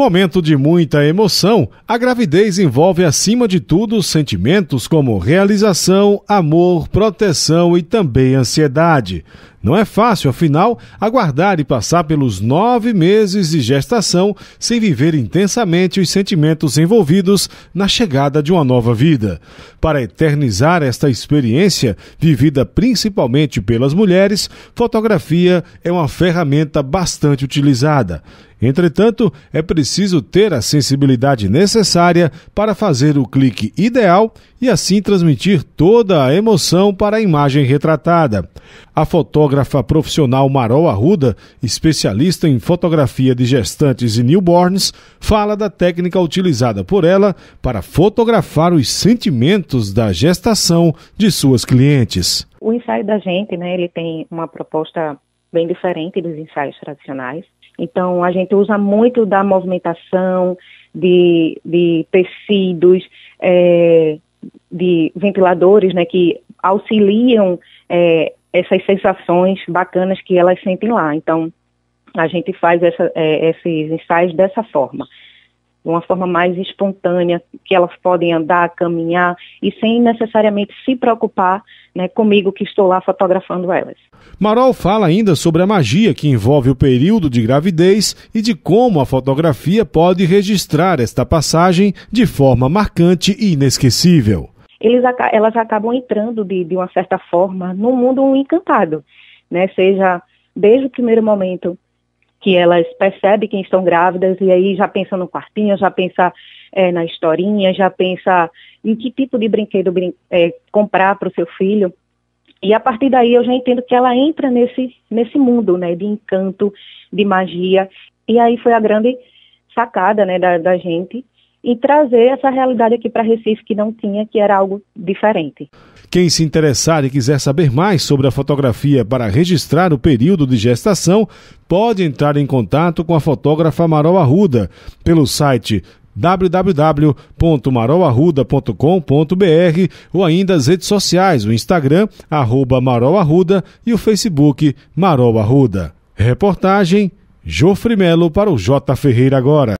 Momento de muita emoção, a gravidez envolve acima de tudo sentimentos como realização, amor, proteção e também ansiedade. Não é fácil, afinal, aguardar e passar pelos nove meses de gestação sem viver intensamente os sentimentos envolvidos na chegada de uma nova vida. Para eternizar esta experiência, vivida principalmente pelas mulheres, fotografia é uma ferramenta bastante utilizada. Entretanto, é preciso ter a sensibilidade necessária para fazer o clique ideal e assim transmitir toda a emoção para a imagem retratada. A fotógrafa profissional Marol Arruda, especialista em fotografia de gestantes e newborns, fala da técnica utilizada por ela para fotografar os sentimentos da gestação de suas clientes. O ensaio da gente, né, ele tem uma proposta bem diferente dos ensaios tradicionais. Então, a gente usa muito da movimentação, de, de tecidos, é, de ventiladores, né, que auxiliam é, essas sensações bacanas que elas sentem lá. Então, a gente faz essa, é, esses ensaios dessa forma, de uma forma mais espontânea, que elas podem andar, caminhar e sem necessariamente se preocupar né, comigo que estou lá fotografando elas. Marol fala ainda sobre a magia que envolve o período de gravidez e de como a fotografia pode registrar esta passagem de forma marcante e inesquecível eles, elas acabam entrando, de, de uma certa forma, num mundo encantado, né? Seja desde o primeiro momento que elas percebem que estão grávidas e aí já pensa no quartinho, já pensa é, na historinha, já pensa em que tipo de brinquedo brin é, comprar para o seu filho. E a partir daí eu já entendo que ela entra nesse, nesse mundo né, de encanto, de magia. E aí foi a grande sacada né, da, da gente e trazer essa realidade aqui para Recife que não tinha, que era algo diferente. Quem se interessar e quiser saber mais sobre a fotografia para registrar o período de gestação, pode entrar em contato com a fotógrafa Marol Arruda pelo site www.marolarruda.com.br ou ainda as redes sociais, o Instagram, arroba Marol Arruda e o Facebook Marol Arruda. Reportagem Jofre Melo para o J. Ferreira agora.